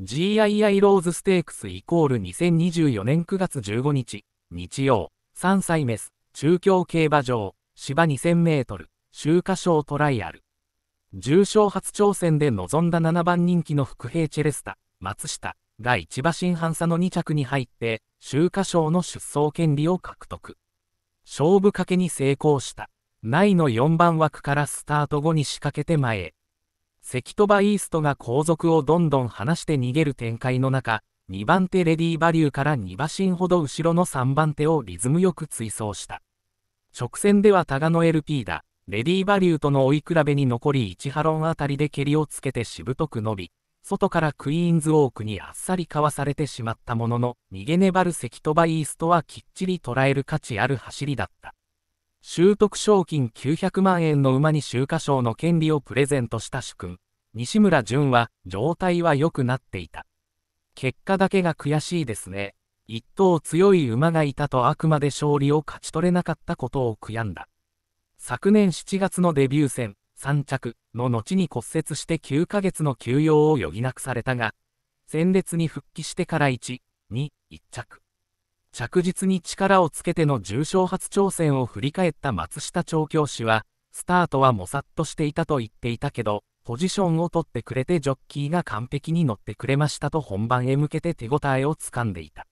GII ローズステークスイコール2024年9月15日、日曜、3歳メス、中京競馬場、芝2000メートル、秋華賞トライアル。重賞初挑戦で臨んだ7番人気の福兵チェレスタ、松下が一馬新半差の2着に入って、秋華賞の出走権利を獲得。勝負かけに成功した。内の4番枠からスタート後に仕掛けて前へ。セキトバイーストが後続をどんどん離して逃げる展開の中、2番手レディーバリューから2馬身ほど後ろの3番手をリズムよく追走した。直線ではタガノ LP だ、レディーバリューとの追い比べに残り1ハロンあたりで蹴りをつけてしぶとく伸び、外からクイーンズウォークにあっさりかわされてしまったものの、逃げ粘る関戸バイーストはきっちり捉える価値ある走りだった。習得賞金900万円の馬に秋華賞の権利をプレゼントした主君、西村淳は、状態は良くなっていた。結果だけが悔しいですね。一頭強い馬がいたとあくまで勝利を勝ち取れなかったことを悔やんだ。昨年7月のデビュー戦、3着の後に骨折して9ヶ月の休養を余儀なくされたが、戦列に復帰してから1、2、1着。着実に力をつけての重症初挑戦を振り返った松下調教師は、スタートはもさっとしていたと言っていたけど、ポジションを取ってくれてジョッキーが完璧に乗ってくれましたと本番へ向けて手応えをつかんでいた。